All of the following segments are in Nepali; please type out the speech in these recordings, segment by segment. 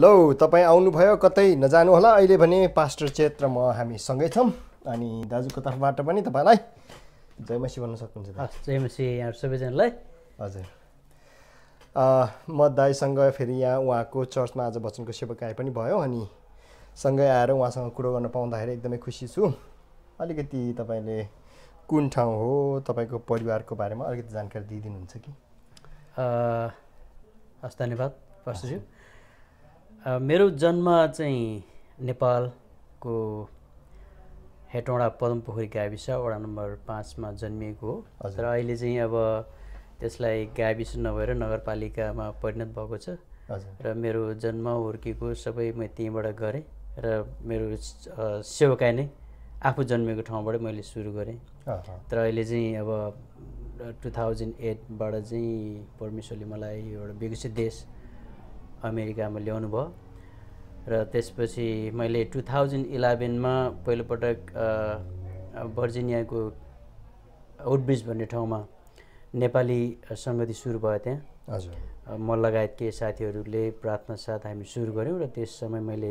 लौ तपाईँ आउनुभयो कतै नजानु होला अहिले भने पास्टर चेत र म हामी सँगै छौँ अनि दाजुको तर्फबाट पनि तपाईँलाई जयमसी भन्न सक्नुहुन्छ जयमसी यहाँ सबैजनालाई हजुर म दाईसँग फेरि यहाँ उहाँको चर्चमा आज वचनको सेवाकाय पनि भयो अनि सँगै आएर उहाँसँग कुरो गर्न पाउँदाखेरि एकदमै खुसी छु अलिकति तपाईँले कुन ठाउँ हो तपाईँको परिवारको बारेमा अलिकति जानकारी दिइदिनुहुन्छ कि हस् धन्यवाद पास्टरज्यू मेरो जन्म चाहिँ नेपालको हेटौँडा पदमपोखरी गाविस वडा नम्बर पाँचमा जन्मिएको हो तर अहिले चाहिँ अब त्यसलाई गाविस नभएर नगरपालिकामा परिणत भएको छ र मेरो जन्म हुर्केको सबै म त्यहीँबाट गरेँ र मेरो सेवकाइ नै आफू जन्मेको ठाउँबाटै मैले सुरु गरेँ तर अहिले चाहिँ अब टु थाउजन्ड एटबाट चाहिँ परमेश्वरले मलाई एउटा विकसित देश अमेरिकामा ल्याउनु भयो र त्यसपछि मैले टु थाउजन्ड इलेभेनमा पहिलोपटक भर्जिनियाको आउटब्रिज भन्ने ठाउँमा नेपाली सङ्गति सुरु भयो त्यहाँ हजुर म लगायत केही साथीहरूले प्रार्थना साथ हामी सुरु गऱ्यौँ र त्यस समय मैले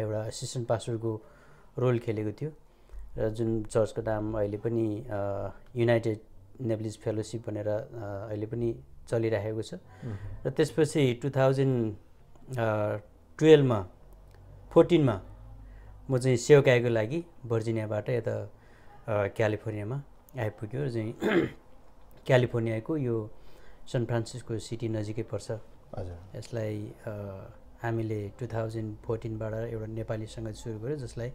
एउटा एसिस्टेन्ट पासवर्डको रोल खेलेको थियो र जुन चर्चको नाम अहिले पनि युनाइटेड नेपलिज फेलोसिप भनेर अहिले पनि चलिरहेको छ र त्यसपछि टु थाउजन्ड टुवेल्भमा फोर्टिनमा म चाहिँ सेवकाइको लागि भर्जिनियाबाट यता क्यालिफोर्नियामा आइपुग्यो चाहिँ क्यालिफोर्नियाको यो सन फ्रान्सिस्को सिटी नजिकै पर्छ हजुर यसलाई हामीले टु थाउजन्ड फोर्टिनबाट एउटा नेपालीसँग सुरु गर्यो जसलाई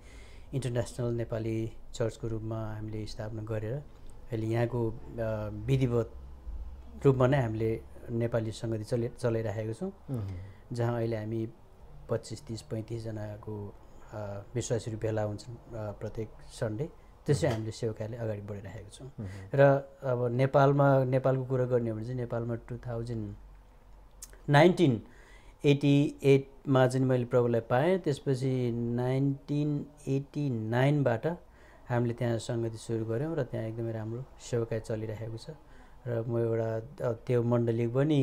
इन्टरनेसनल नेपाली चर्चको रूपमा हामीले स्थापना गरेर अहिले यहाँको विधिवत रूपमा नै हामीले नेपाली सङ्गति चलि चलाइराखेको छौँ जहाँ अहिले हामी पच्चिस तिस पैँतिसजनाको विश्वासीहरू भेला हुन्छन् प्रत्येक सन्डे त्यसै हामीले सेवा अगाडि बढाइराखेको छौँ र अब नेपालमा नेपालको कुरा गर्ने हो भने चाहिँ नेपालमा टु थाउजन्ड नाइन्टिन एटी एटमा चाहिँ मैले प्रभुलाई पाएँ त्यसपछि नाइन्टिन एटी नाइनबाट हामीले त्यहाँ सङ्गति सुरु गऱ्यौँ र त्यहाँ एकदमै राम्रो सेवा चलिरहेको छ र म एउटा त्यो मण्डली पनि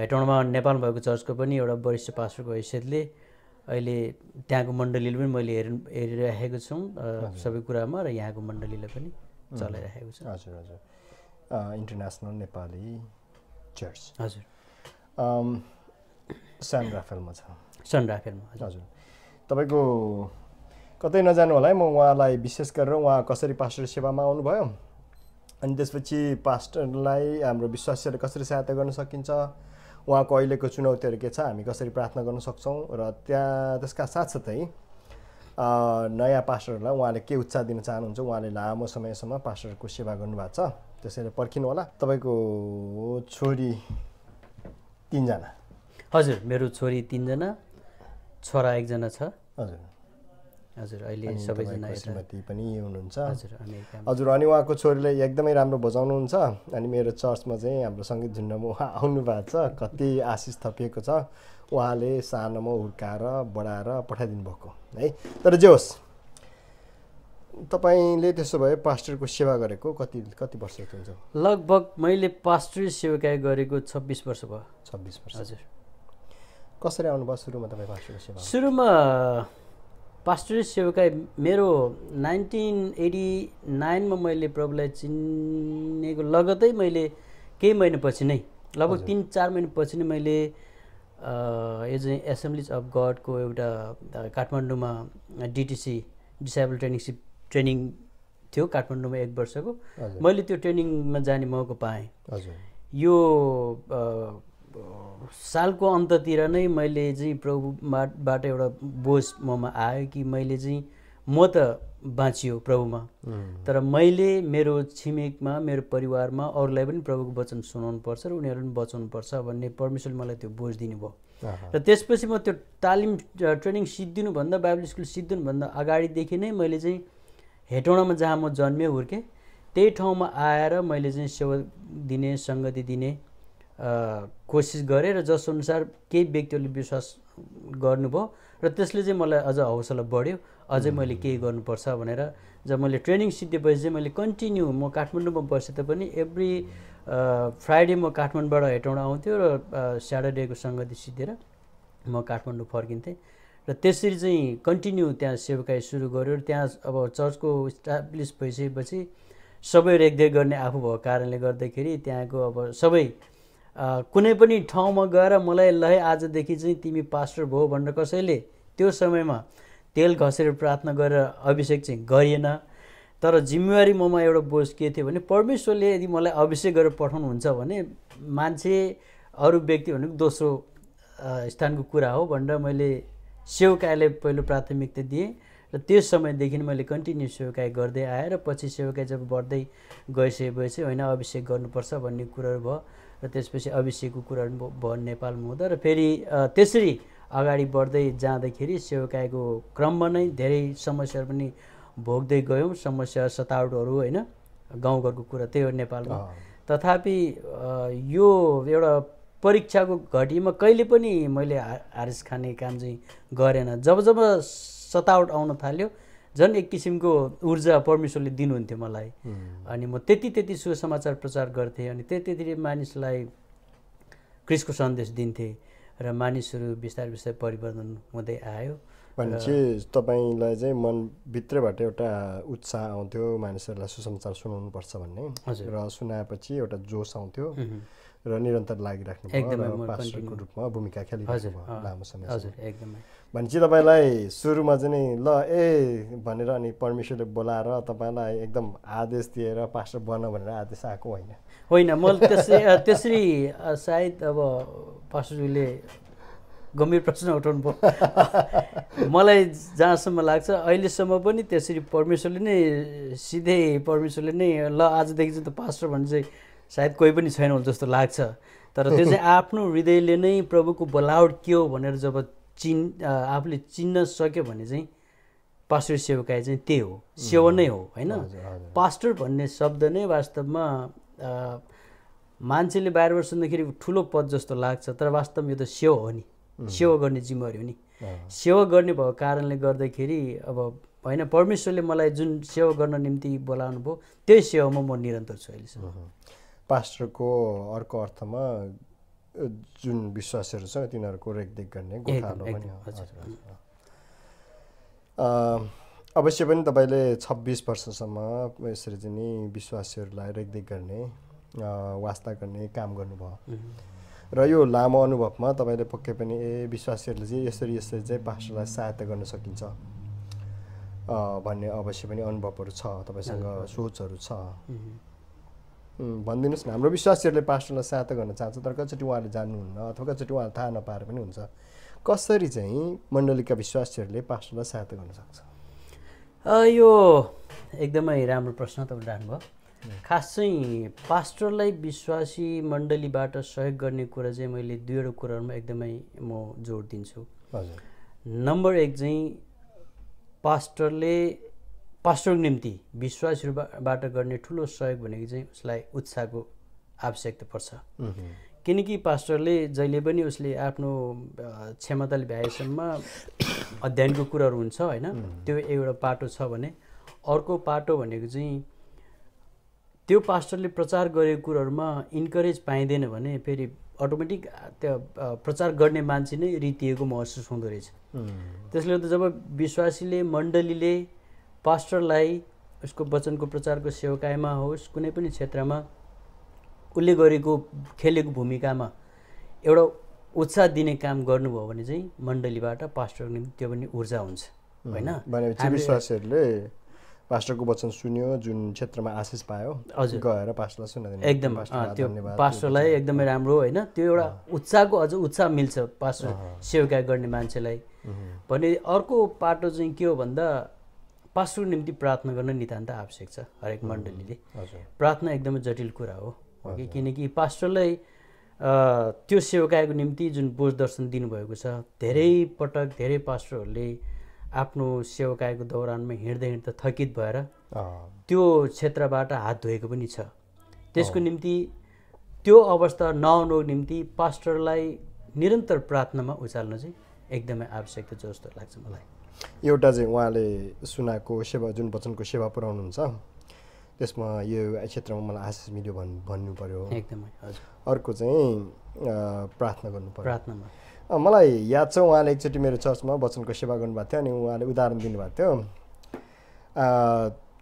हेटौँडामा नेपाल भएको चर्चको पनि एउटा वरिष्ठ पास्टरको हैसियतले अहिले त्यहाँको मण्डलीले पनि मैले हेर हेरिराखेको छु सबै कुरामा र यहाँको मण्डलीले पनि चलाइराखेको छु हजुर हजुर इन्टरनेसनल नेपाली चर्च हजुर सान राफेलमा छ सन राफेलमा हजुर तपाईँको कतै नजानु होला है म उहाँलाई विशेष गरेर उहाँ कसरी पास्टर सेवामा आउनुभयो अनि त्यसपछि पास्टरलाई हाम्रो विश्वासीहरू कसरी सहायता गर्न सकिन्छ उहाँको अहिलेको चुनौतीहरू के छ हामी कसरी प्रार्थना गर्न सक्छौँ र त्यहाँ त्यसका साथसाथै नयाँ पास्टरहरूलाई उहाँले के उत्साह दिन चाहनुहुन्छ उहाँले लामो समयसम्म पास्टरको सेवा गर्नुभएको छ त्यसैले पर्खिनु होला तपाईँको छोरी तिनजना हजुर मेरो छोरी तिनजना छोरा एकजना छ हजुर हजुर अहिले सबैजना श्रीमती पनि हुनुहुन्छ हजुर अनि उहाँको छोरीले एकदमै राम्रो बजाउनुहुन्छ अनि मेरो चर्चमा चाहिँ हाम्रो सङ्गीत झुन्डमा उहाँ आउनु भएको छ कति आशिष थपिएको छ उहाँले सानोमा हुर्काएर बढाएर पठाइदिनु भएको है तर जे होस् तपाईँले त्यसो भए पास्टरको सेवा गरेको कति कति वर्ष हुन्छ लगभग मैले पास्टर सेवा गरेको छब्बिस वर्ष भयो छब्बिस वर्ष हजुर कसरी आउनुभयो सुरुमा तपाईँ सेवा सुरुमा पास्टर सेवकाई मेरो नाइन्टिन एटी नाइनमा मैले प्रभुलाई चिनेको लगतै मैले केही महिनापछि नै लगभग तिन चार महिनापछि नै मैले यो चाहिँ एसेम्ब्लिज अफ गडको एउटा काठमाडौँमा डिटिसी डिसेबल ट्रेनिङसिप ट्रेनिङ थियो काठमाडौँमा एक वर्षको मैले त्यो ट्रेनिङमा जाने मौका पाएँ यो सालको अन्ततिर नै मैले चाहिँ प्रभुबाट एउटा बोझ ममा आयो कि मैले चाहिँ म त बाँचियो प्रभुमा तर मैले मेरो छिमेकमा मेरो परिवारमा अरूलाई पनि प्रभुको वचन सुनाउनु पर्छ र उनीहरू पनि पर्छ भन्ने परमेश्वरले मलाई त्यो बोझ दिनुभयो र त्यसपछि म त्यो तालिम ट्रेनिङ सिद्धिनुभन्दा बाइबल स्कुल सिद्धिनुभन्दा अगाडिदेखि नै मैले चाहिँ हेटौँडामा जहाँ म जन्मेँ हुर्केँ त्यही ठाउँमा आएर मैले चाहिँ सेवा दिने सङ्गति दिने कोसिस गरेँ र जसअनुसार केही व्यक्तिहरूले विश्वास गर्नुभयो र त्यसले चाहिँ मलाई अझ हौसला बढ्यो अझै मैले केही गर्नुपर्छ भनेर जब मैले ट्रेनिङ सिकेपछि चाहिँ मैले कन्टिन्यू म काठमाडौँमा बसे तापनि एभ्री फ्राइडे म काठमाडौँबाट हेटौँडा आउँथ्यो र स्याटरडेको सङ्गति सिधेर म काठमाडौँ फर्किन्थेँ र त्यसरी चाहिँ कन्टिन्यू त्यहाँ सेवकाइ सुरु गर्यो र त्यहाँ अब चर्चको इस्टाब्लिस भइसकेपछि सबै रेखदेख गर्ने आफू भएको कारणले गर्दाखेरि त्यहाँको अब सबै कुनै पनि ठाउँमा गएर मलाई ल आजदेखि चाहिँ तिमी पास्टर भयो भनेर कसैले त्यो समयमा तेल घसेर प्रार्थना गरेर अभिषेक चाहिँ गरिएन तर जिम्मेवारी ममा एउटा बोझ के थियो भने परमेश्वरले यदि मलाई अभिषेक गरेर पठाउनुहुन्छ भने मान्छे अरू व्यक्ति भनेको दोस्रो स्थानको कुरा हो भनेर मैले सेवकायलाई पहिलो प्राथमिकता दिएँ र त्यो समयदेखि मैले कन्टिन्यू सेवकाय गर्दै आएँ र पछि सेवकाय जब बढ्दै गइसकेपछि होइन अभिषेक गर्नुपर्छ भन्ने कुराहरू भयो र त्यसपछि अभिषेकको कुराहरू भयो नेपालमा हुँदा र फेरि त्यसरी अगाडि बढ्दै जाँदाखेरि सेवकाईको क्रममा नै धेरै समस्याहरू पनि भोग्दै गयौँ समस्या सतावटहरू होइन गाउँघरको कुरा त्यही हो नेपालमा तथापि यो एउटा परीक्षाको घडीमा कहिले पनि मैले हारिस खाने काम चाहिँ गरेन जब जब सतावट आउन थाल्यो झन् एक किसिमको ऊर्जा परमेश्वरले दिनुहुन्थ्यो मलाई अनि म त्यति त्यति सुसमाचार प्रचार गर्थेँ अनि त्यति त्यति मानिसलाई क्रिसको सन्देश दिन्थेँ र मानिसहरू बिस्तारै बिस्तारै परिवर्तन हुँदै आयो भनेपछि तपाईँलाई चाहिँ मनभित्रबाट एउटा उत्साह आउँथ्यो मानिसहरूलाई सुसमाचार सुनाउनुपर्छ भन्ने र सुनाएपछि एउटा जोस आउँथ्यो र निरन्तर लागिराख्नु पास्टरको रूपमा भूमिका खेलिराख्नु भयो लामो समय एकदमै भनेपछि तपाईँलाई सुरुमा चाहिँ नि ल ए भनेर अनि परमेश्वरले बोलाएर तपाईँलाई एकदम आदेश दिएर पास्टर बन भनेर आदेश आएको होइन होइन म त्यसै त्यसरी सायद अब पास्टरजीले गम्भीर प्रश्न उठाउनु भयो मलाई जहाँसम्म लाग्छ अहिलेसम्म पनि त्यसरी परमेश्वरले नै सिधै परमेश्वरले नै ल आजदेखि चाहिँ त पास्टर भने चाहिँ सायद कोही पनि छैन होला जस्तो लाग्छ तर त्यो चाहिँ आफ्नो हृदयले नै प्रभुको बोलावट के हो भनेर जब चिन् आफूले चिन्न सक्यो भने चाहिँ पास्टर सेवाका चाहिँ त्यही हो सेवा नै हो होइन पास्टर भन्ने शब्द नै वास्तवमा मान्छेले बाह्र वर्ष सुन्दाखेरि ठुलो पद जस्तो लाग्छ तर वास्तवमा यो त सेवा हो नि सेवा गर्ने जिम्मेवारी हो नि सेवा गर्ने भएको कारणले गर्दाखेरि अब होइन परमेश्वरले मलाई जुन सेवा गर्न निम्ति बोलाउनु भयो त्यही सेवामा म निरन्तर छु अहिलेसम्म पास्टरको अर्को अर्थमा जुन विश्वासहरू छ तिनीहरूको रेखदेख गर्ने गोठालो पनि अवश्य पनि तपाईँले छब्बिस वर्षसम्म यसरी चाहिँ नि विश्वासीहरूलाई रेखदेख गर्ने वास्ता गर्ने काम गर्नुभयो र यो लामो अनुभवमा तपाईँले पक्कै पनि ए विश्वासीहरूले चाहिँ यसरी यसरी चाहिँ पास्टरलाई सहायता गर्न सकिन्छ भन्ने अवश्य पनि अनुभवहरू छ तपाईँसँग सोचहरू छ भनिदिनुहोस् न हाम्रो विश्वासीहरूले पास्टरलाई सहायता गर्न चाहन्छ तर कतिचोटि उहाँले जान्नुहुन्न अथवा कतिचोटि उहाँलाई थाहा नपाएर पनि हुन्छ कसरी चाहिँ मण्डलीका विश्वासीहरूले पास्टरलाई सहायता गर्न सक्छ यो एकदमै राम्रो प्रश्न तपाईँले राख्नुभयो खास चाहिँ पास्टरलाई विश्वासी मण्डलीबाट सहयोग गर्ने कुरा चाहिँ मैले दुईवटा कुराहरूमा एकदमै म जोड दिन्छु हजुर नम्बर एक चाहिँ पास्टरले पास्टरको निम्ति विश्वासहरूबाट गर्ने ठुलो सहयोग भनेको चाहिँ उसलाई उत्साहको आवश्यकता पर्छ किनकि पास्टरले जहिले पनि उसले आफ्नो क्षमताले भ्याएसम्म अध्ययनको कुराहरू हुन्छ होइन त्यो एउटा पाटो छ भने अर्को पाटो भनेको चाहिँ त्यो पास्टरले प्रचार गरेको कुरोहरूमा इन्करेज पाइँदैन भने फेरि अटोमेटिक त्यो प्रचार गर्ने मान्छे नै रितिएको महसुस हुँदो रहेछ त्यसले गर्दा जब विश्वासीले मण्डलीले पास्टरलाई उसको वचनको प्रचारको सेवकायमा होस् कुनै पनि क्षेत्रमा उसले गरेको खेलेको भूमिकामा एउटा उत्साह दिने काम गर्नुभयो भने चाहिँ मण्डलीबाट पास्टरको निम्ति त्यो पनि ऊर्जा हुन्छ होइन विश्वासीहरूले पास्टरको वचन सुन्यो जुन क्षेत्रमा आशिष पायो हजुर गएर पास्टरलाई सुनाइदिनु एकदम त्यो पास्टरलाई एकदमै राम्रो होइन त्यो एउटा उत्साहको अझ उत्साह मिल्छ पास्टर सेवका गर्ने मान्छेलाई भने अर्को पाटो चाहिँ के हो भन्दा पास्टरको निम्ति प्रार्थना गर्न नितान्त आवश्यक छ हरेक मण्डलीले प्रार्थना एकदमै जटिल कुरा हो किनकि पास्टरलाई त्यो सेवकायको निम्ति जुन बोझ दर्शन दिनुभएको छ धेरै पटक धेरै पास्टरहरूले आफ्नो सेवकायको दौरानमा हिँड्दै हिँड्दा थकित भएर त्यो क्षेत्रबाट हात धोएको पनि छ त्यसको निम्ति त्यो अवस्था नआउनुको निम्ति पास्टरलाई निरन्तर प्रार्थनामा उचाल्न चाहिँ एकदमै आवश्यकता जस्तो लाग्छ मलाई एउटा चाहिँ उहाँले सुनाएको सेवा जुन वचनको सेवा पुऱ्याउनुहुन्छ त्यसमा यो क्षेत्रमा मलाई आशिष मिल्यो भन् भन्नु पऱ्यो एकदमै हजुर अर्को चाहिँ प्रार्थना गर्नु पर्यो प्रार्थनामा मलाई याद छ उहाँले एकचोटि मेरो चर्चमा वचनको सेवा गर्नुभएको थियो अनि उहाँले उदाहरण दिनुभएको थियो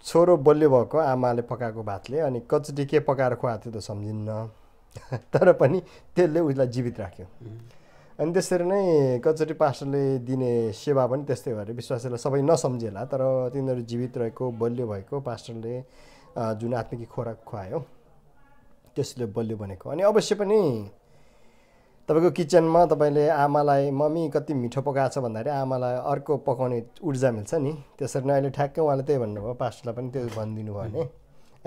छोरो बलियो भएको आमाले पकाएको भातले अनि कचडी के पकाएर खुवाएको थियो त सम्झिन्न तर पनि त्यसले उसलाई जीवित राख्यो अनि त्यसरी नै कचोटी पास्टरले दिने सेवा पनि त्यस्तै भएर विश्वासीलाई सबै नसम्झेला तर तिनीहरू जीवित रहेको बलियो भएको पास्टरले जुन आत्मिकी खोराक खुवायो त्यसले बलियो भनेको अनि अवश्य पनि तपाईँको किचनमा तपाईँले आमालाई मम्मी कति मिठो पकाएको छ भन्दाखेरि आमालाई अर्को पकाउने ऊर्जा मिल्छ नि त्यसरी नै अहिले ठ्याक्कै उहाँले त्यही भन्नुभयो पास्टरलाई पनि त्यो भनिदिनु भयो भने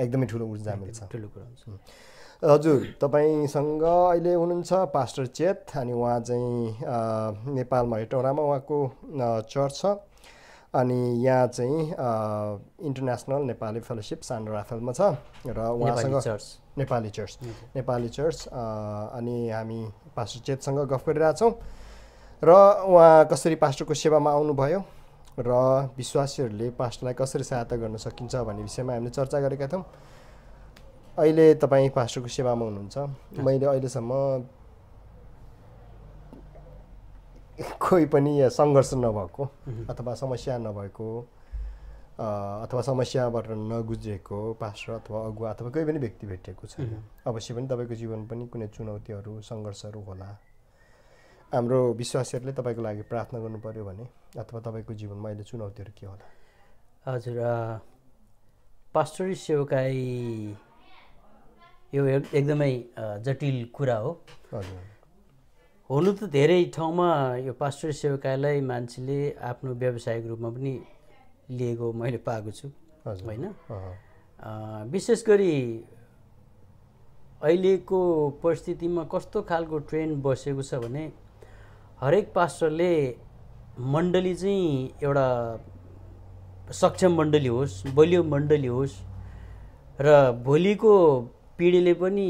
एकदमै ठुलो ऊर्जा मिल्छ ठुलो कुरा हुन्छ हजुर तपाईँसँग अहिले हुनुहुन्छ पास्टर चेत अनि उहाँ चाहिँ नेपालमा हेटौँडामा उहाँको चर्च छ अनि यहाँ चाहिँ इन्टरनेसनल नेपाली फेलोसिप सान राफेलमा छ र उहाँसँग church Nepali church Nepali church अनि हामी पास्टर चेतसँग गफ गरिरहेछौँ र उहाँ कसरी पास्टरको सेवामा आउनुभयो र विश्वासीहरूले पास्टरलाई कसरी सहायता गर्न सकिन्छ भन्ने विषयमा हामीले चर्चा गरेका थियौँ अहिले तपाईँ पास्टरको सेवामा हुनुहुन्छ मैले अहिलेसम्म कोही पनि सङ्घर्ष नभएको अथवा समस्या नभएको अथवा समस्याबाट नगुजेको पास्टर अथवा अगुवा अथवा कोही पनि व्यक्ति भेटेको छ अवश्य पनि तपाईँको जीवन पनि कुनै चुनौतीहरू सङ्घर्षहरू होला हाम्रो विश्वासीहरूले तपाईँको लागि प्रार्थना गर्नु पऱ्यो भने अथवा तपाईँको जीवनमा अहिले चुनौतीहरू के होला हजुर पास्टरी सेवकाई यो एकदमै जटिल कुरा हो हुनु त धेरै ठाउँमा यो पास्टर सेवकालाई मान्छेले आफ्नो व्यवसायिक रूपमा पनि लिएको मैले पाएको छु होइन विशेष गरी अहिलेको परिस्थितिमा कस्तो खालको ट्रेन बसेको छ भने हरेक पास्टरले मण्डली चाहिँ एउटा सक्षम मण्डली होस् बलियो मण्डली होस् र भोलिको पिँढीले पनि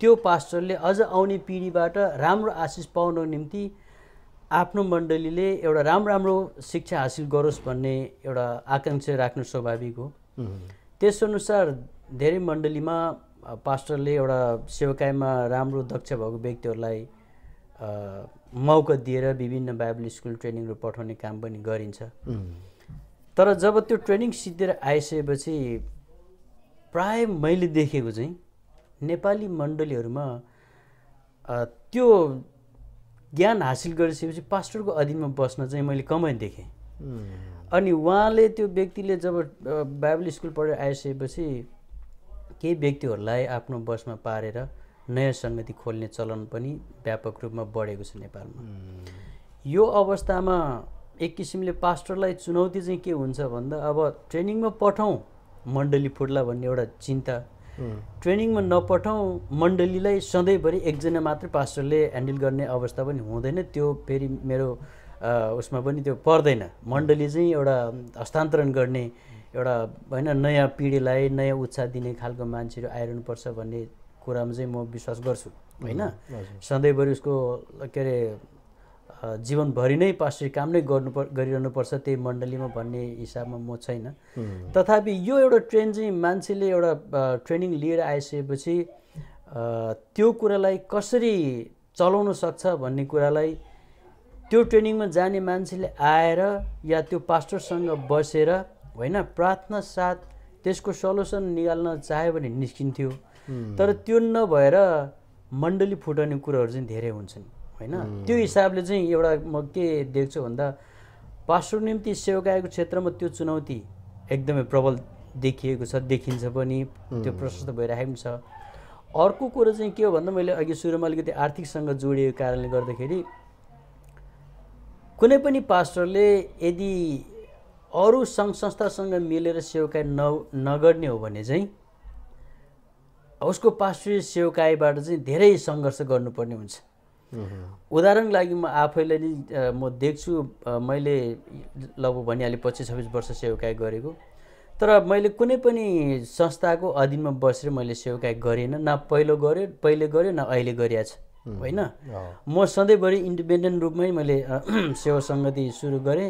त्यो पास्टरले अझ आउने पिँढीबाट राम्रो आशिष पाउनको निम्ति आफ्नो मण्डलीले एउटा राम्रो राम्रो शिक्षा हासिल गरोस् भन्ने एउटा आकाङ्क्षा राख्नु स्वाभाविक हो त्यसअनुसार धेरै मण्डलीमा पास्टरले एउटा सेवाकायमा राम्रो दक्ष भएको व्यक्तिहरूलाई मौका दिएर विभिन्न बाइबल स्कुल ट्रेनिङहरू पठाउने काम पनि गरिन्छ तर जब त्यो ट्रेनिङ सिद्धिएर आइसकेपछि प्राय मैले देखेको चाहिँ नेपाली मण्डलीहरूमा त्यो ज्ञान हासिल गरिसकेपछि पास्टरको अधीनमा बस्न चाहिँ मैले कमै देखेँ अनि उहाँले त्यो व्यक्तिले जब बाइबल स्कुल पढेर आइसकेपछि केही व्यक्तिहरूलाई आफ्नो बसमा पारेर नयाँ सङ्गति खोल्ने चलन पनि व्यापक रूपमा बढेको छ नेपालमा यो अवस्थामा एक किसिमले पास्टरलाई चुनौती चाहिँ के हुन्छ भन्दा अब ट्रेनिङमा पठाउँ मण्डली फुट्ला भन्ने एउटा चिन्ता ट्रेनिङमा नपठाउँ मण्डलीलाई सधैँभरि एकजना मात्रै पास्टरले ह्यान्डल गर्ने अवस्था पनि हुँदैन त्यो फेरि मेरो उसमा पनि त्यो पर्दैन मण्डली चाहिँ एउटा हस्तान्तरण गर्ने एउटा होइन नयाँ पिँढीलाई नयाँ उत्साह दिने खालको मान्छेहरू आइरहनुपर्छ भन्ने कुरामा चाहिँ म विश्वास गर्छु होइन सधैँभरि उसको के अरे जीवनभरि नै पास्टरी काम नै गर्नु गरिरहनुपर्छ त्यही मण्डलीमा भन्ने हिसाबमा म छैन तथापि यो एउटा ट्रेन चाहिँ मान्छेले एउटा ट्रेनिङ लिएर आइसकेपछि त्यो कुरालाई कसरी चलाउन सक्छ भन्ने कुरालाई त्यो ट्रेनिङमा जाने मान्छेले आएर या त्यो पास्टरसँग बसेर होइन प्रार्थना साथ त्यसको सल्युसन निकाल्न चाह्यो भने निस्किन्थ्यो तर त्यो नभएर मण्डली फुटाउने कुराहरू चाहिँ धेरै हुन्छन् होइन त्यो हिसाबले चाहिँ एउटा म के देख्छु भन्दा पास्टर निम्ति सेवकाएको क्षेत्रमा त्यो चुनौती एकदमै प्रबल देखिएको छ देखिन्छ पनि त्यो प्रशस्त भइरहेको छ अर्को कुरो चाहिँ के हो भन्दा मैले अघि सुरुमा अलिकति आर्थिकसँग जोडिएको कारणले गर्दाखेरि कुनै पनि पास्टरले यदि अरू सङ्घ संस्थासँग मिलेर सेवकाय न नगर्ने हो भने चाहिँ उसको पास्टरी सेवकायबाट चाहिँ धेरै सङ्घर्ष गर्नुपर्ने हुन्छ उदाहरणको लागि म आफैलाई नि म देख्छु मैले लगभग भनिहालेँ पच्चिस छब्बिस वर्ष सेवकाय गरेको तर मैले कुनै पनि संस्थाको अधीनमा बसेर मैले सेवकाय गरेन न पहिलो गरेँ पहिले गरेँ न अहिले गरिया छ होइन म सधैँभरि इन्डिपेन्डेन्ट रूपमै मैले सेवा सङ्गति सुरु गरेँ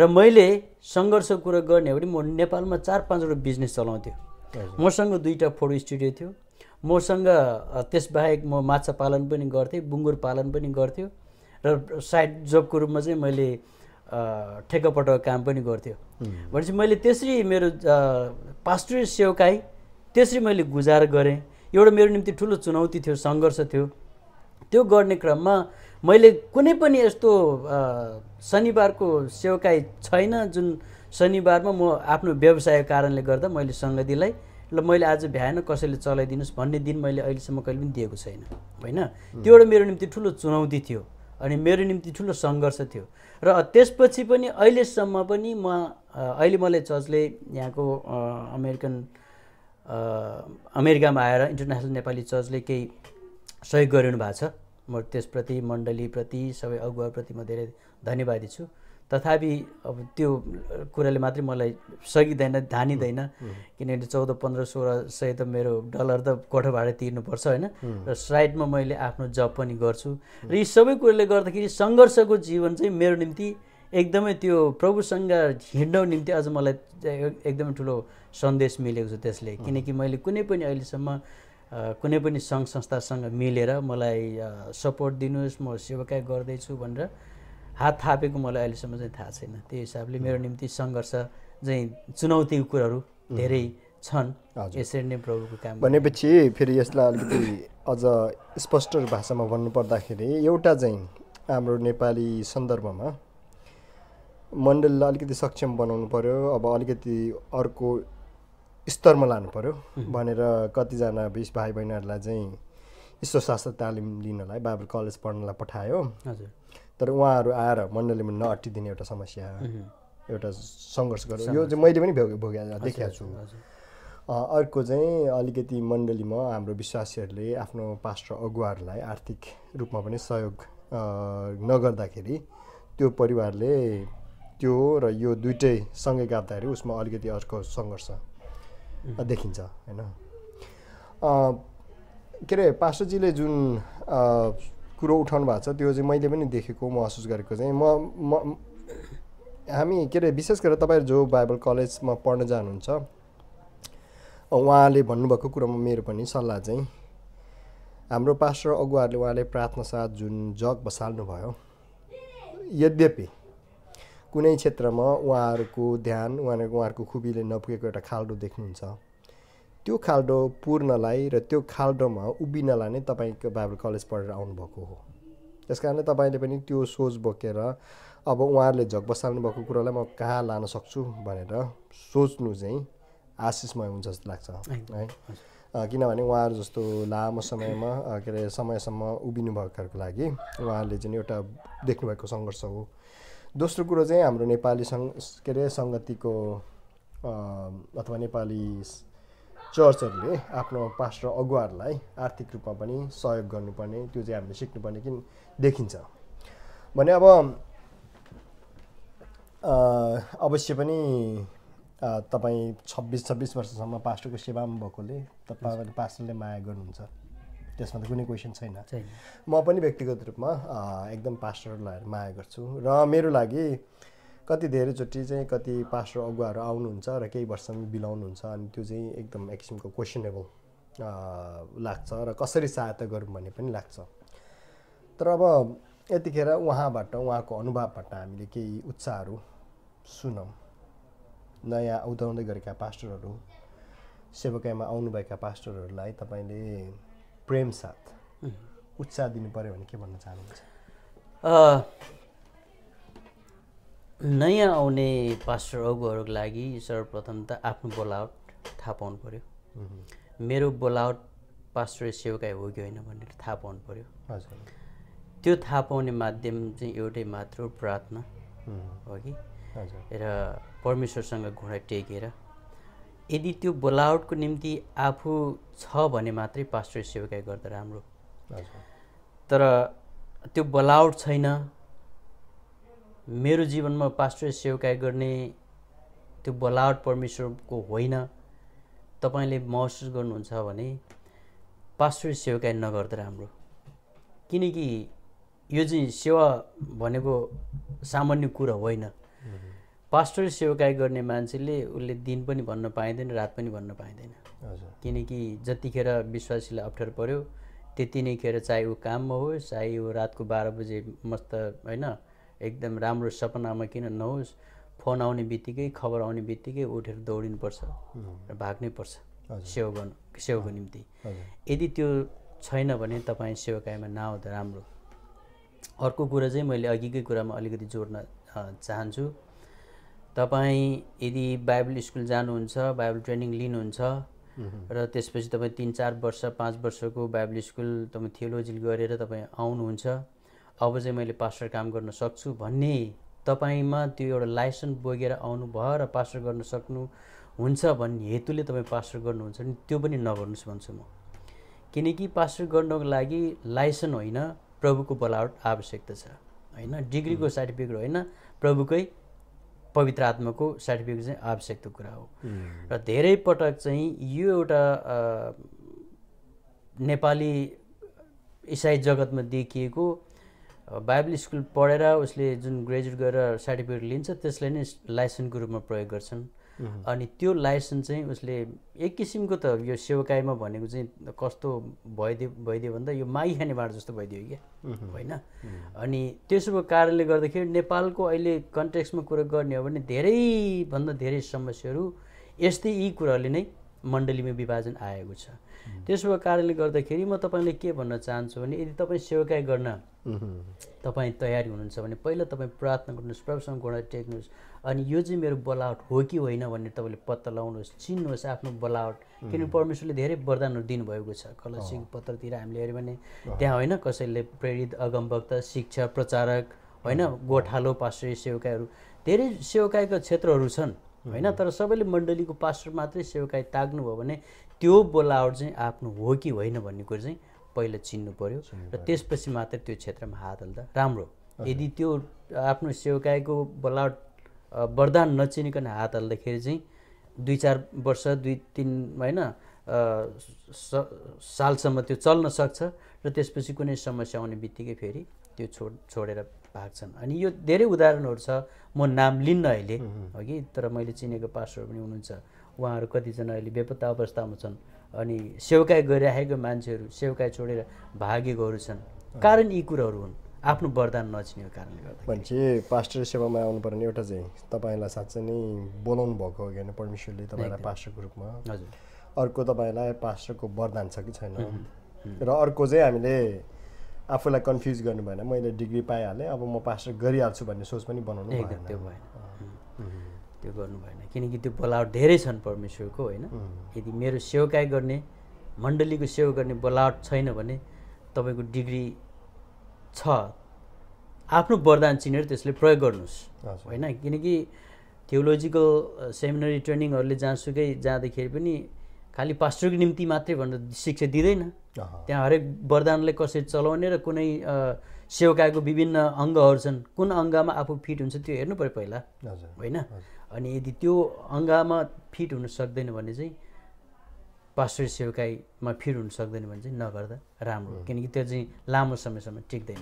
र मैले सङ्घर्ष कुरो गर्ने हो भने म नेपालमा चार पाँचवटा बिजनेस चलाउँथेँ मसँग दुईवटा फोटो स्टुडियो थियो मसँग त्यसबाहेक म माछा पालन पनि गर्थेँ बुङ्गुर पालन पनि गर्थ्यो र साइड जबको रूपमा चाहिँ मैले ठेक्कापटक काम पनि गर्थ्यो भनेपछि मैले त्यसरी मेरो पास्टर सेवकाई त्यसरी मैले गुजार गरेँ एउटा मेरो निम्ति ठुलो चुनौती थियो सङ्घर्ष थियो त्यो गर्ने क्रममा मैले कुनै पनि यस्तो शनिबारको सेवकाई छैन जुन शनिबारमा म आफ्नो व्यवसायको कारणले गर्दा मैले सङ्गतिलाई ल मैले आज भ्याएन कसैले चलाइदिनुहोस् भन्ने दिन मैले अहिलेसम्म कहिले पनि दिएको छैन होइन त्यो एउटा मेरो निम्ति ठुलो चुनौती थियो अनि मेरो निम्ति ठुलो सङ्घर्ष थियो र त्यसपछि पनि अहिलेसम्म पनि म अहिले मलाई चर्चले यहाँको अमेरिकन अमेरिकामा आएर इन्टरनेसनल नेपाली चर्चले केही सहयोग गरिनु भएको छ म त्यसप्रति मण्डलीप्रति सबै अगुवाप्रति म धेरै धन्यवादी छु तथापि अब त्यो कुराले मात्रै मलाई सकिँदैन धानिँदैन किनभने चौध पन्ध्र सोह्र सय त मेरो डलर त कोठोबाट तिर्नुपर्छ होइन र साइडमा मैले आफ्नो जब पनि गर्छु र यी सबै कुराले गर्दाखेरि सङ्घर्षको जीवन चाहिँ मेरो निम्ति एकदमै त्यो प्रभुसँग हिँड्नको निम्ति आज मलाई एकदमै ठुलो सन्देश मिलेको छ त्यसले किनकि मैले कुनै पनि अहिलेसम्म कुनै पनि सङ्घ संस्थासँग मिलेर मलाई सपोर्ट दिनुहोस् म सेवाकाय गर्दैछु भनेर हात थापेको मलाई अहिलेसम्म चाहिँ थाहा छैन त्यो हिसाबले मेरो निम्ति सङ्घर्ष चाहिँ चुनौतीको कुराहरू धेरै छन् यसरी नै प्रभुको काम भनेपछि फेरि यसलाई अलिकति अझ स्पष्ट भाषामा भन्नुपर्दाखेरि एउटा चाहिँ हाम्रो नेपाली सन्दर्भमा मण्डललाई अलिकति सक्षम बनाउनु पऱ्यो अब अलिकति अर्को स्तरमा लानु पऱ्यो भनेर कतिजना बिस भाइ बहिनीहरूलाई चाहिँ ईश्वर शास्त्र तालिम लिनलाई बाबर कलेज पढ्नलाई पठायो हजुर तर उहाँहरू आएर मण्डलीमा नअट्टिदिने एउटा समस्या एउटा सङ्घर्ष गर्छ यो चाहिँ मैले पनि भोग भोगेको देखेको छु अर्को चाहिँ अलिकति मण्डलीमा हाम्रो विश्वासीहरूले आफ्नो पास्टर अगुवाहरूलाई आर्थिक रूपमा पनि सहयोग नगर्दाखेरि त्यो परिवारले त्यो र यो दुइटै सँगै गाप्दाखेरि उसमा अलिकति अर्को सङ्घर्ष देखिन्छ होइन के अरे पास्टरजीले जुन कुरो उठाउनु भएको छ त्यो चाहिँ मैले पनि देखेको महसुस गरेको चाहिँ म म हामी के अरे विशेष गरेर तपाईँहरू जो बाइबल कलेजमा पढ्न जानुहुन्छ उहाँले भन्नुभएको कुरोमा मेरो पनि सल्लाह चाहिँ हाम्रो पास्टर अगुवाहरूले उहाँले प्रार्थना साथ जुन जग बसाल्नुभयो यद्यपि कुनै क्षेत्रमा उहाँहरूको ध्यान उहाँहरूको उहाँहरूको खुबीले नपुगेको एउटा खाल्डो देख्नुहुन्छ त्यो खाल्डो पुर्नलाई र त्यो खाल्डोमा उभिनलाई नै तपाईँको बाइबल कलेज पढेर आउनुभएको हो त्यस कारणले तपाईँले पनि त्यो सोच बोकेर अब उहाँहरूले झक बसाल्नु भएको कुरालाई म कहाँ लान सक्छु भनेर सोच्नु चाहिँ आशिषमय हुन्छ जस्तो लाग्छ है किनभने उहाँहरू जस्तो लामो समयमा के अरे समयसम्म उभिनु भएको लागि उहाँहरूले चाहिँ एउटा देख्नुभएको सङ्घर्ष हो दोस्रो कुरो चाहिँ हाम्रो नेपाली सङ्घ के अरे सङ्गतिको अथवा नेपाली चर्चहरूले आफ्नो पास्टर अगुवाहरूलाई आर्थिक रूपमा पनि सहयोग गर्नुपर्ने त्यो चाहिँ हामीले सिक्नुपर्ने किन देखिन्छ भने अब अवश्य पनि तपाईँ छब्बिस छब्बिस वर्षसम्म पास्टरको सेवामा भएकोले तपाईँले पास्टरले माया गर्नुहुन्छ त्यसमा त कुनै क्वेसन छैन म पनि व्यक्तिगत रूपमा एकदम पास्टरलाई माया गर्छु र मेरो लागि कति धेरैचोटि चाहिँ कति पास्टर अगुवाहरू आउनुहुन्छ र केही वर्षसम्म बिलाउनुहुन्छ अनि त्यो चाहिँ एकदम एक किसिमको क्वेसनेबल लाग्छ र कसरी सहायता गरौँ भन्ने पनि लाग्छ तर अब यतिखेर उहाँबाट उहाँको अनुभवबाट हामीले केही उत्साहहरू सुनौँ नयाँ उदाउँदै गरेका पास्टरहरू सेवकाइमा आउनुभएका पास्टरहरूलाई तपाईँले प्रेम साथ उत्साह दिनु पऱ्यो भने के भन्न चाहनुहुन्छ नयाँ आउने पास्टर अगुहरूको लागि सर्वप्रथम त आफ्नो बोलावट थाहा पाउनु पऱ्यो मेरो बोलावट पास्टर सेवकाइ हो कि होइन भनेर थाहा पाउनु पऱ्यो त्यो थाहा पाउने माध्यम चाहिँ एउटै मात्र प्रार्थना हो कि र परमेश्वरसँग घुँडा टेकेर यदि त्यो बोलावटको निम्ति आफू छ भने मात्रै पास्टर सेवकाइ गर्दा राम्रो तर त्यो बोलावट छैन मेरो जीवनमा पास्टर सेवकाइ गर्ने त्यो बोलावट परमेश्वरको होइन तपाईँले महसुस गर्नुहुन्छ भने पास्टर सेवकाइ नगर्दा राम्रो किनकि यो चाहिँ सेवा भनेको सामान्य कुरा होइन पास्टर सेवकाइ गर्ने मान्छेले उसले दिन पनि भन्न पाइँदैन रात पनि भन्न पाइँदैन किनकि जतिखेर विश्वासीलाई अप्ठ्यारो पऱ्यो त्यति नै खेर चाहे ऊ काममा होस् चाहे ऊ रातको बाह्र बजे मस्त होइन एकदम राम्रो सपनामा किन नहोस् फोन आउने बित्तिकै खबर आउने बित्तिकै उठेर दौडिनुपर्छ र भाग्नै पर्छ सेवा गर्नु सेवाको निम्ति यदि त्यो छैन भने तपाईँ सेवाकायमा नआउँदा राम्रो अर्को कुरा चाहिँ मैले अघिकै कुरामा अलिकति जोड्न चाहन्छु तपाईँ यदि बाइबल स्कुल जानुहुन्छ बाइबल ट्रेनिङ लिनुहुन्छ र त्यसपछि तपाईँ तिन चार वर्ष पाँच वर्षको बाइबल स्कुल तपाईँ थियोलोजी गरेर तपाईँ आउनुहुन्छ अब चाहिँ मैले पास्टर काम गर्न सक्छु भन्ने तपाईँमा त्यो एउटा लाइसेन्स बोकेर आउनु भयो र पास्टर गर्न सक्नुहुन्छ भन्ने हेतुले तपाईँ पास्टर गर्नुहुन्छ भने त्यो पनि नगर्नुहोस् भन्छु म किनकि पास्टर गर्नको लागि लाइसेन्स होइन प्रभुको बोलावट आवश्यकता छ होइन डिग्रीको सर्टिफिकेट होइन प्रभुकै पवित्र आत्माको सर्टिफिकेट चाहिँ आवश्यकता कुरा हो र धेरै पटक चाहिँ यो एउटा नेपाली इसाई जगतमा देखिएको बाइबल स्कुल पढेर उसले जुन ग्रेजुएट गरेर सर्टिफिकेट लिन्छ त्यसलाई नै लाइसेन्सको रूपमा प्रयोग गर्छन् अनि त्यो लाइसेन्स चाहिँ उसले एक किसिमको त यो सेवकाइमा भनेको चाहिँ कस्तो भइदियो भइदियो भन्दा यो माई खाने बाँड जस्तो भइदियो क्या होइन अनि त्यसोको कारणले गर्दाखेरि नेपालको अहिले कन्ट्याक्समा कुरा गर्ने हो भने धेरैभन्दा धेरै समस्याहरू यस्तै यी कुराहरूले नै मण्डलीमा विभाजन आएको छ त्यसो कारणले गर्दाखेरि म तपाईँले के भन्न चाहन्छु भने यदि तपाईँ सेवाकाई गर्न तपाईँ तयारी हुनुहुन्छ भने पहिला तपाईँ प्रार्थना गर्नुहोस् प्रभुसँग गोडा टेक्नुहोस् अनि यो चाहिँ मेरो बोलावट हो कि होइन भन्ने तपाईँले पत्ता लगाउनुहोस् चिन्नुहोस् आफ्नो बोलावट किनभने परमेश्वरले धेरै वरदानहरू दिनुभएको छ कलसिङ पत्रतिर हामीले हेऱ्यौँ भने त्यहाँ होइन कसैले प्रेरित अगमभक्त शिक्षा प्रचारक होइन गोठालो पास्टर सेवकाहरू धेरै सेवकायका क्षेत्रहरू छन् होइन तर सबैले मण्डलीको पास्टर मात्रै सेवकाई ताग्नुभयो भने त्यो बोलावट चाहिँ आफ्नो हो कि होइन भन्ने कुरो चाहिँ पहिला चिन्नु पऱ्यो र त्यसपछि मात्र त्यो क्षेत्रमा हात हाल्दा राम्रो यदि त्यो आफ्नो सेवकाईको बोलावट वरदान नचिनिकन हात हाल्दाखेरि चाहिँ दुई चार वर्ष दुई तिन होइन सालसम्म त्यो चल्न सक्छ र त्यसपछि कुनै समस्या आउने बित्तिकै फेरि त्यो छोड छोडेर भाग्छन् अनि यो धेरै उदाहरणहरू छ म नाम लिन्न अहिले हो कि तर मैले चिनेको पासवर्ड पनि हुनुहुन्छ उहाँहरू कतिजना अहिले बेपत्ता अवस्थामा छन् अनि सेवकाई गरिराखेको मान्छेहरू सेवकाइ छोडेर भागेकोहरू छन् कारण यी कुराहरू हुन् आफ्नो वरदान नचिनेको कारणले गर्दा भनेपछि पास्टर सेवामा आउनुपर्ने एउटा चाहिँ तपाईँलाई साँच्चै नै बोलाउनु भएको हो किन परमेश्वरले तपाईँलाई पास्टरको रूपमा हजुर अर्को तपाईँलाई पास्टरको वरदान छ कि छैन र अर्को चाहिँ हामीले आफूलाई कन्फ्युज गर्नु भएन मैले डिग्री पाइहालेँ अब म पास्टर गरिहाल्छु भन्ने सोच पनि बनाउनु त्यो भएन त्यो गर्नु भएन किनकि त्यो बोलावट धेरै छन् परमेश्वरको होइन यदि मेरो सेवकाय गर्ने मण्डलीको सेवा गर्ने बोलावट छैन भने तपाईँको डिग्री छ आफ्नो वरदान चिनेर त्यसले प्रयोग गर्नुहोस् होइन किनकि थियोलोजिकल सेमिनरी ट्रेनिङहरूले जहाँसुकै जाँदाखेरि पनि खालि पास्टरको निम्ति मात्रै भनेर शिक्षा दिँदैन त्यहाँ हरेक वरदानले कसरी चलाउने र कुनै सेवकाको विभिन्न अङ्गहरू छन् कुन अङ्गमा आफू फिट हुन्छ त्यो हेर्नु पऱ्यो पहिला होइन अनि यदि त्यो अङ्गामा फिट हुन सक्दैन भने चाहिँ पास्टर सेवकाइमा फिट हुन सक्दैन भने चाहिँ नगर्दा राम्रो किनकि त्यो चाहिँ लामो समयसम्म टिक्दैन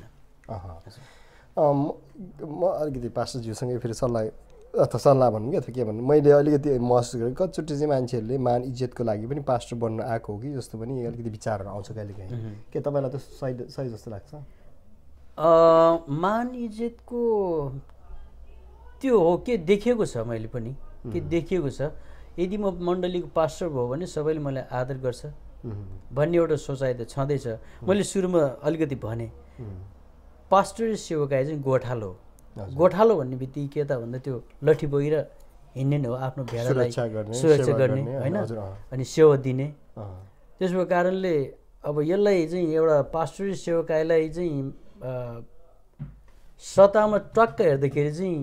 म अलिकति पास्टरज्यूसँगै फेरि सल्लाह अथवा सल्लाह भनौँ कि अथवा के भन्नु मैले अलिकति महसुस गरेँ कतिचोटि चाहिँ मान्छेहरूले मान इज्जतको लागि पनि पास्टर बन्नु आएको हो कि जस्तो पनि अलिकति विचारहरू आउँछ कहिलेकाहीँ के तपाईँलाई त सही सही जस्तो लाग्छ मान इज्जतको त्यो हो के देखेको छ मैले पनि के देखिएको छ यदि म मण्डलीको पास्टर भयो भने सबैले मलाई आदर गर्छ भन्ने एउटा सोचाइ त छँदैछ मैले सुरुमा अलिकति भने पास्टर सेवकाय चाहिँ गोठालो हो गोठालो भन्ने बित्तिकै के त भन्दा त्यो लठी बोकेर हिँड्ने नै हो आफ्नो भेडालाई सुरक्षा गर्ने होइन अनि सेवा दिने त्यसको कारणले अब यसलाई चाहिँ एउटा पास्टरी सेवकायलाई चाहिँ सतामा टक्क हेर्दाखेरि चाहिँ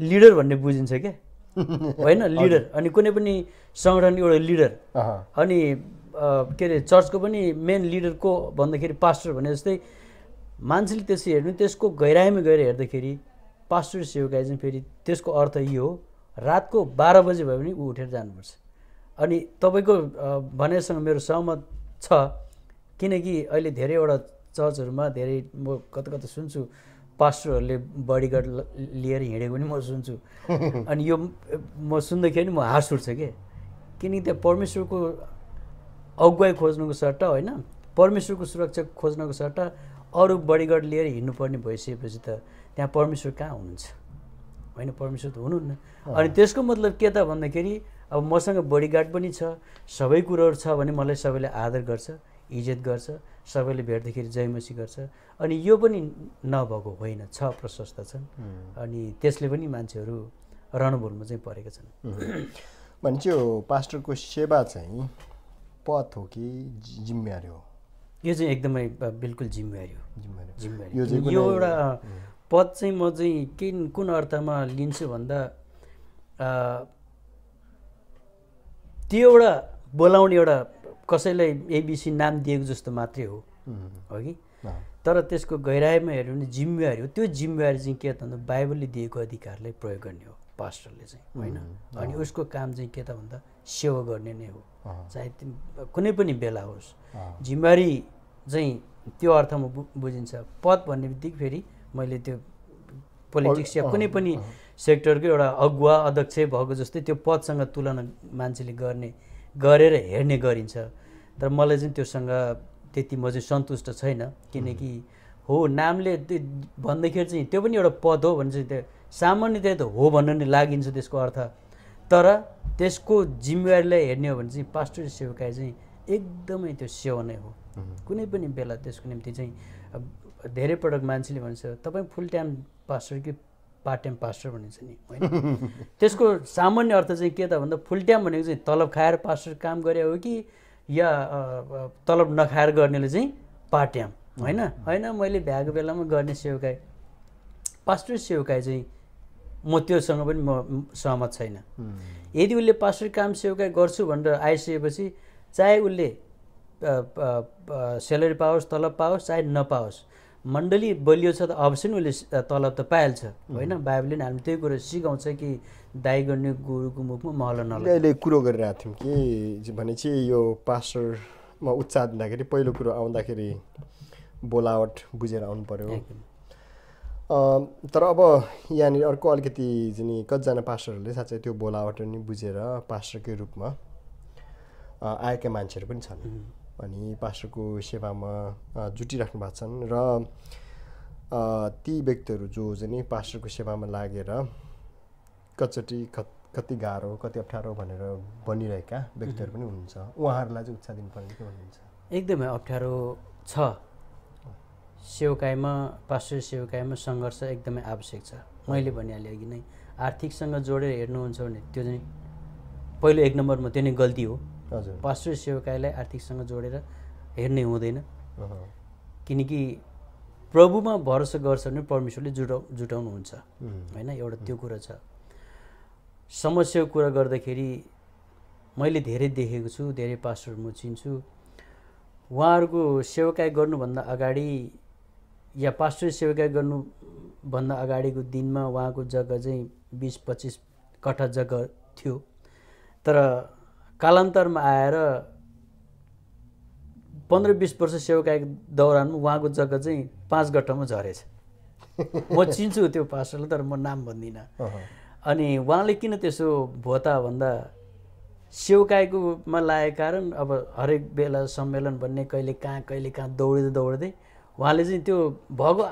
लिडर भन्ने बुझिन्छ क्या होइन लिडर अनि कुनै पनि सङ्गठन एउटा लिडर अनि के अरे चर्चको पनि मेन लिडर को भन्दाखेरि पास्टर भने जस्तै मान्छेले त्यसरी हेर्नु त्यसको गहिराइमा गएर हेर्दाखेरि पास्टर सेवा चाहिँ फेरि त्यसको अर्थ यो हो रातको बाह्र बजे भयो भने ऊ उठेर जानुपर्छ अनि तपाईँको भनेसँग मेरो सहमत छ किनकि अहिले धेरैवटा चर्चहरूमा धेरै म कता कता सुन्छु पास्टरहरूले बडीगार्ड लिएर हिँडेको पनि म सुन्छु अनि यो म सुन्दाखेरि म हाँस उठ्छ कि किनकि त्यहाँ परमेश्वरको अगुवाई खोज्नुको सट्टा होइन परमेश्वरको सुरक्षा खोज्नको सट्टा अरू बडीगार्ड लिएर हिँड्नुपर्ने भइसकेपछि त त्यहाँ परमेश्वर कहाँ हुनुहुन्छ होइन परमेश्वर त हुनुहुन्न अनि त्यसको मतलब के त भन्दाखेरि अब मसँग बडीगार्ड पनि छ सबै कुरोहरू छ भने मलाई सबैले आदर गर्छ इज्जत गर्छ सबैले भेट्दाखेरि जयमसी गर्छ अनि यो पनि नभएको होइन छ प्रशस्त छन् अनि त्यसले पनि मान्छेहरू रणभूलमा चाहिँ परेका छन् भनेपछि यो पास्टरको सेवा चाहिँ पथ हो कि जिम्मेवारी हो यो चाहिँ एकदमै बिल्कुल जिम्मेवारी हो जिम्मेवारी यो एउटा पद चाहिँ म चाहिँ के कुन अर्थमा लिन्छु भन्दा त्यो एउटा बोलाउने एउटा कसैलाई एबिसी नाम दिएको जस्तो मात्रै हो हो कि तर त्यसको गहिराइमा हेऱ्यो भने जिम्मेवारी हो त्यो जिम्मेवारी चाहिँ के त भन्दा बाइबलले दिएको अधिकारलाई प्रयोग गर्ने हो पास्टरले चाहिँ होइन अनि उसको काम चाहिँ के त भन्दा सेवा गर्ने नै हो चाहे कुनै पनि बेला होस् जिम्मेवारी चाहिँ त्यो अर्थमा बुझिन्छ पद भन्ने बित्तिकै फेरि मैले त्यो पोलिटिक्स या कुनै पनि सेक्टरको एउटा अगुवा अध्यक्ष भएको जस्तै त्यो पदसँग तुलना मान्छेले गर्ने गरेर हेर्ने गरिन्छ तर मलाई चाहिँ त्योसँग त्यति म चाहिँ सन्तुष्ट छैन किनकि हो नामले त्यो भन्दाखेरि चाहिँ त्यो पनि एउटा पद हो भने चाहिँ त्यो सामान्यतया त हो भन्न नै लागिन्छ त्यसको अर्थ तर त्यसको जिम्मेवारीलाई हेर्ने हो भने चाहिँ पास्टर सेवकाई चाहिँ एकदमै त्यो सेवा नै हो कुनै पनि बेला त्यसको निम्ति चाहिँ धेरै पटक मान्छेले भन्छ तपाईँ फुल टाइम पास्टर कि पार्ट टाइम पास्टर भनिन्छ नि होइन त्यसको सामान्य अर्थ चाहिँ के त भन्दा फुल टाइम भनेको चाहिँ तलब खाएर पास्टर काम गरे हो कि या तलब नखाएर गर्नेले चाहिँ पाट्याम होइन होइन मैले भ्याएको बेलामा गर्ने सेवकाई पास्टर सेवकाई चाहिँ म त्योसँग पनि म सहमत छैन यदि उसले पास्टर काम सेवकाई गर्छु भनेर आइसकेपछि चाहे उसले स्यालेरी पाओस् तलब पाओस् चाहे नपाओस् मण्डली बलियो छ त अवश्य नै उसले तलब त पाइहाल्छ होइन बाइबलले नै हामी त्यही कुरो सिकाउँछ कि दाइ गर्ने गुरुको मुखमा महल नल अहिले कुरो गरिरहेको थियौँ कि भनेपछि यो पास्टरमा उच्च हुँदाखेरि पहिलो कुरो आउँदाखेरि बोलावट बुझेर आउनु पऱ्यो तर अब यहाँनिर अर्को अलिकति जुन कतिजना पास्टरहरूले साँच्चै त्यो बोलावट नि बुझेर पास्टरकै रूपमा आएका मान्छेहरू पनि छन् अनि पास्टरको सेवामा जुटिराख्नु भएको छन् र ती व्यक्तिहरू जो चाहिँ नि पास्टरको सेवामा लागेर कचोटि कति गाह्रो कति अप्ठ्यारो भनेर भनिरहेका व्यक्तिहरू पनि हुनुहुन्छ उहाँहरूलाई चाहिँ उत्साह दिनुपर्ने के भन्नुहुन्छ एकदमै अप्ठ्यारो छ सेवकायमा पास्टर सेवकायमा सङ्घर्ष एकदमै आवश्यक छ मैले भनिहालेँ अघि नै आर्थिकसँग जोडेर हेर्नुहुन्छ भने त्यो चाहिँ पहिलो एक नम्बरमा त्यो नै गल्ती हो पास्टर सेवकाईलाई आर्थिकसँग जोडेर हेर्ने हुँदैन किनकि प्रभुमा भरोसा गर्छ भने परमेश्वरले जुटाउ जुटाउनुहुन्छ होइन एउटा त्यो कुरा छ समस्याको कुरा गर्दाखेरि मैले धेरै देखेको छु धेरै पास्टर म चिन्छु उहाँहरूको सेवाकाय गर्नुभन्दा अगाडि या पास्टर सेवाकाय गर्नुभन्दा अगाडिको दिनमा उहाँको जग्गा चाहिँ बिस पच्चिस कट्ठा जग्गा थियो तर कालान्तरमा आएर पन्ध्र बिस वर्ष सेवाका दौरानमा उहाँको जग्गा चाहिँ पाँच गट्टामा झरेछ म चिन्छु त्यो पास्टरलाई तर म नाम भन्दिनँ अनि उहाँले किन त्यसो भोता भन्दा सेवकाईकोमा लागेको कारण अब हरेक बेला सम्मेलन भन्ने कहिले कहाँ कहिले कहाँ दौडिँदै दौडिँदै उहाँले चाहिँ त्यो भएको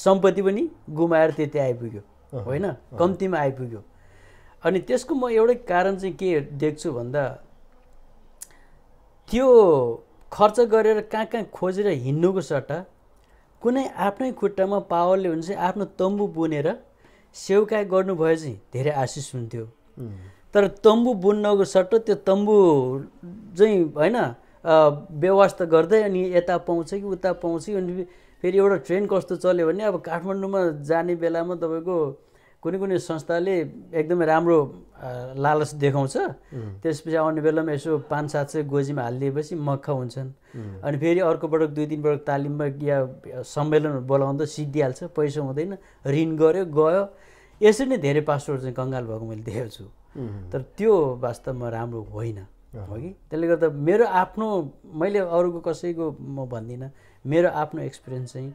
सम्पत्ति पनि गुमाएर त्यति आइपुग्यो होइन कम्तीमा आइपुग्यो अनि त्यसको म एउटै कारण चाहिँ के देख्छु भन्दा त्यो खर्च गरेर कहाँ कहाँ खोजेर हिँड्नुको सट्टा कुनै आफ्नै खुट्टामा पावरले हुन्छ आफ्नो तम्बु बुनेर सेवका भए चाहिँ धेरै आशिष हुन्थ्यो तर तम्बु बुन्नको सट्टा त्यो तम्बु चाहिँ होइन व्यवस्था गर्दै अनि यता पाउँछ कि उता पाउँछ कि अनि फेरि एउटा ट्रेन कस्तो चल्यो भने अब काठमाडौँमा जाने बेलामा तपाईँको कुनै कुनै संस्थाले एकदमै राम्रो लालच देखाउँछ त्यसपछि आउने बेलामा यसो पाँच सात सय गोजीमा हालिदिएपछि मख हुन्छन् अनि फेरि अर्को पटक दुई तिन पटक तालिममा या सम्मेलन बोलाउँदा सिद्धिहाल्छ पैसा हुँदैन ऋण गऱ्यो गयो यसरी नै धेरै पासवर्ड चाहिँ कङ्गाल भएको मैले देखेको छु तर त्यो वास्तवमा राम्रो होइन हो कि त्यसले गर्दा मेरो आफ्नो मैले अरूको कसैको म भन्दिनँ मेरो आफ्नो एक्सपिरियन्स चाहिँ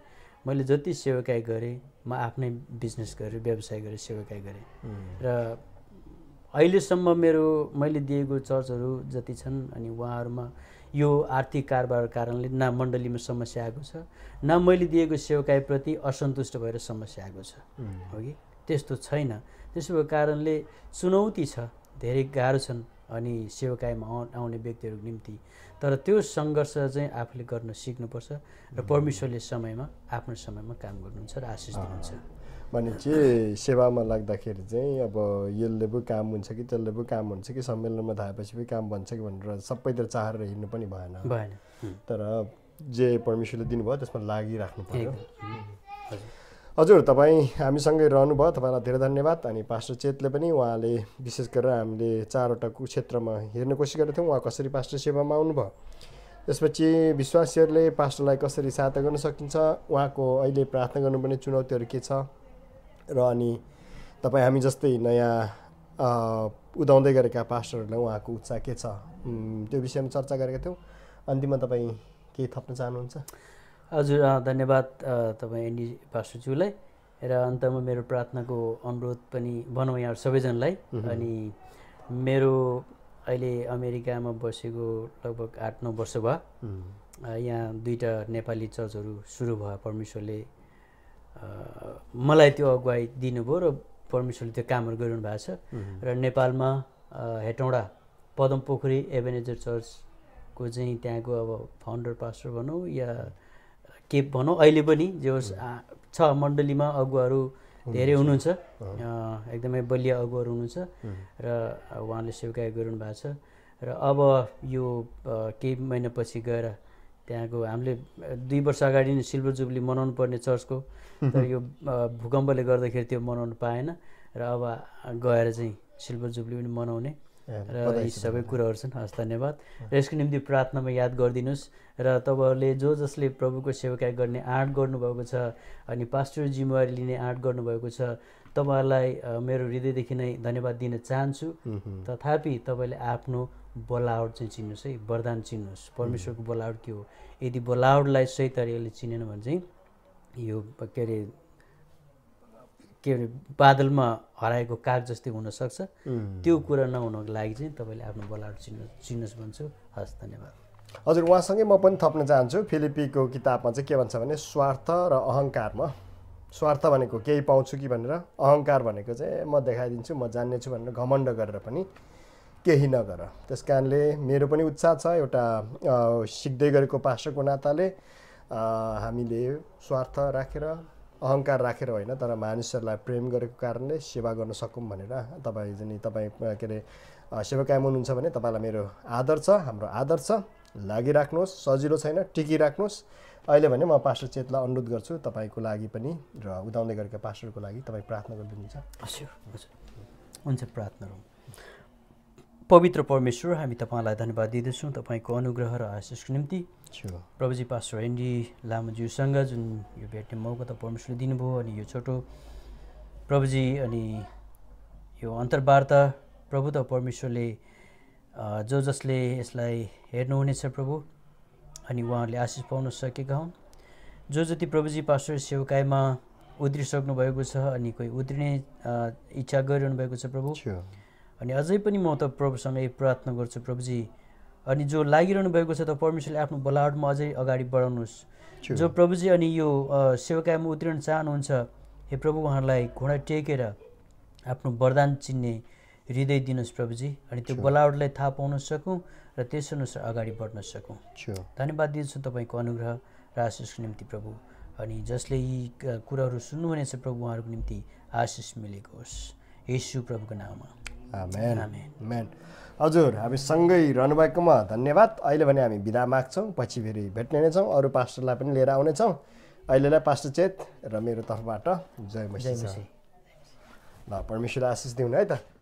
मैले जति सेवाकाई गरेँ म आफ्नै बिजनेस गरेँ व्यवसाय गरेँ सेवाकाई गरेँ र अहिलेसम्म मेरो मैले दिएको चर्चहरू जति छन् अनि उहाँहरूमा यो आर्थिक कारोबार कारणले न मण्डलीमा समस्या आएको छ न मैले दिएको सेवाकाइप्रति असन्तुष्ट भएर समस्या आएको छ हो कि त्यस्तो छैन त्यसो भएको कारणले चुनौती छ धेरै गाह्रो छन् अनि सेवाकायमा आउने व्यक्तिहरूको निम्ति तर त्यो सङ्घर्ष चाहिँ आफूले गर्न सिक्नुपर्छ र परमेश्वरले समयमा आफ्नो समयमा काम गर्नुहुन्छ र आशिष दिनुहुन्छ भने चाहिँ सेवामा लाग्दाखेरि चाहिँ अब यसले पो काम हुन्छ कि त्यसले पो काम हुन्छ कि सम्मेलनमा थाहापछि पो काम भन्छ कि भनेर सबैतिर चाहेर हिँड्नु पनि भएन भएन तर जे परमेश्वरले दिनुभयो त्यसमा लागिराख्नु पर्यो हजुर तपाईँ हामीसँगै रहनुभयो तपाईँलाई धेरै धन्यवाद अनि पास्टर चेतले पनि उहाँले विशेष गरेर हामीले चारवटा क्षेत्रमा हेर्ने कोसिस गरेको थियौँ उहाँ कसरी पास्टर सेवामा आउनुभयो त्यसपछि विश्वासीहरूले पास्टरलाई कसरी सहायता गर्न सकिन्छ उहाँको अहिले प्रार्थना गर्नुपर्ने चुनौतीहरू के छ र अनि तपाईँ हामी जस्तै नयाँ उदाउँदै गरेका पास्टरहरूलाई उहाँको उत्साह के छ त्यो विषयमा चर्चा गरेका थियौँ अन्तिममा तपाईँ केही थप्न चाहनुहुन्छ हजुर धन्यवाद तपाईँ एनडी पासुज्यूलाई र अन्तमा मेरो प्रार्थनाको अनुरोध पनि भनौँ यहाँ सबैजनालाई अनि मेरो अहिले अमेरिकामा बसेको लगभग आठ नौ वर्ष भयो यहाँ दुईवटा नेपाली चर्चहरू सुरु भयो परमेश्वरले मलाई त्यो अगुवाई दिनुभयो र परमेश्वरले त्यो कामहरू गरिरहनु भएको छ र नेपालमा हेटौँडा पदम पोखरी एभेनेजर चर्चको चाहिँ त्यहाँको अब फाउन्डर पास्टर भनौँ या के भनौँ अहिले पनि जो छ मण्डलीमा अगुवाहरू धेरै हुनुहुन्छ एकदमै बलिया अगुवाहरू हुनुहुन्छ र उहाँले स्वीकार गरिरहनु भएको छ र अब यो केही महिनापछि गएर त्यहाँको हामीले दुई वर्ष अगाडि नै सिल्भर जुबली मनाउनु पर्ने चर्चको तर यो भूकम्पले गर्दाखेरि त्यो मनाउनु पाएन र अब गएर चाहिँ सिल्भर जुबली पनि मनाउने र यी सबै कुरोहरू छन् हस् धन्यवाद र यसको निम्ति प्रार्थनामा याद गरिदिनुहोस् र तपाईँहरूले जो जसले प्रभुको सेवाका गर्ने आँट गर्नुभएको छ अनि पास्टर जिम्मेवारी लिने आँट गर्नुभएको छ तपाईँहरूलाई मेरो हृदयदेखि नै धन्यवाद दिन चाहन्छु तथापि तपाईँले आफ्नो बोलावट चाहिँ चिन्नुहोस् है वरदान चिन्नुहोस् परमेश्वरको बोलावट के हो यदि बोलावटलाई सही तरिकाले चिनेन भने चाहिँ यो के अरे के भने बादलमा हराएको काग जस्तै हुनसक्छ त्यो कुरा नहुनको लागि चाहिँ तपाईँले आफ्नो बलाहरू चिन्नु चिन्नुहोस् भन्छु हस् धन्यवाद हजुर उहाँसँगै म पनि थप्न चाहन्छु फिलिपीको किताबमा चाहिँ के भन्छ भने स्वार्थ र अहङ्कारमा स्वार्थ भनेको केही पाउँछु कि भनेर अहङ्कार भनेको चाहिँ म देखाइदिन्छु म जान्नेछु भनेर घमण्ड गरेर पनि केही नगर त्यस कारणले मेरो पनि उत्साह छ एउटा सिक्दै गरेको पास्टरको नाताले हामीले स्वार्थ राखेर अहङ्कार राखेर होइन तर मानिसहरूलाई प्रेम गरेको कारणले सेवा गर्न सकौँ भनेर तपाईँ जुन तपाईँ के अरे कायम हुनुहुन्छ भने तपाईँलाई मेरो आदर छ हाम्रो आदर छ लागिराख्नुहोस् सजिलो छैन टिकिराख्नुहोस् अहिले भने म पास्टर चेतलाई अनुरोध गर्छु तपाईँको लागि पनि र उदाउँदै गरेका पास्टरको लागि तपाईँ प्रार्थना गरिदिनुहुन्छ हजुर हजुर हुन्छ प्रार्थना पवित्र परमेश्वर हामी तपाईँलाई धन्यवाद दिँदैछौँ तपाईँको अनुग्रह र आशिषको निम्ति प्रभुजी पास्टर एन्डी लामाज्यूसँग जुन यो भेट्ने मौका त परमेश्वरले दिनुभयो अनि यो छोटो प्रभुजी अनि यो अन्तर्वार्ता प्रभु त परमेश्वरले जो जसले यसलाई हेर्नुहुनेछ प्रभु अनि उहाँहरूले आशिष पाउन सकेका हुन् जो जति प्रभुजी पास्टर सेवकाइमा उत्रिसक्नु भएको छ अनि कोही उत्रिने इच्छा गरिरहनु भएको छ प्रभु अनि अझै पनि म त प्रभुसँग प्रार्थना गर्छु प्रभुजी अनि जो लागिरहनु भएको छ त परमेश्वरले आफ्नो बोलावटमा अझै अगाडि बढाउनुहोस् जो प्रभुजी अनि यो सेवाकायमा उत्रिन चाहनुहुन्छ हे प्रभु उहाँहरूलाई घोडा टेकेर आफ्नो वरदान चिन्ने हृदय दिनुहोस् प्रभुजी अनि त्यो बोलावटलाई थाहा पाउन सकौँ र त्यसअनुसार अगाडि बढ्न सकौँ धन्यवाद दिन्छु तपाईँको अनुग्रह र आशिषको निम्ति प्रभु अनि जसले यी कुराहरू सुन्नुहुनेछ प्रभु उहाँहरूको निम्ति आशिष मिलेको होस् यसु प्रभुको नाममा हजुर हामी सँगै रहनुभएकोमा धन्यवाद अहिले भने हामी बिदा माग्छौँ पछि फेरि भेट्ने नै छौँ अरू पास्टरलाई पनि लिएर आउनेछौँ अहिलेलाई पास्टर चेत र मेरो तर्फबाट जय मसी ल परमेश्वर आशिष दिउनु है त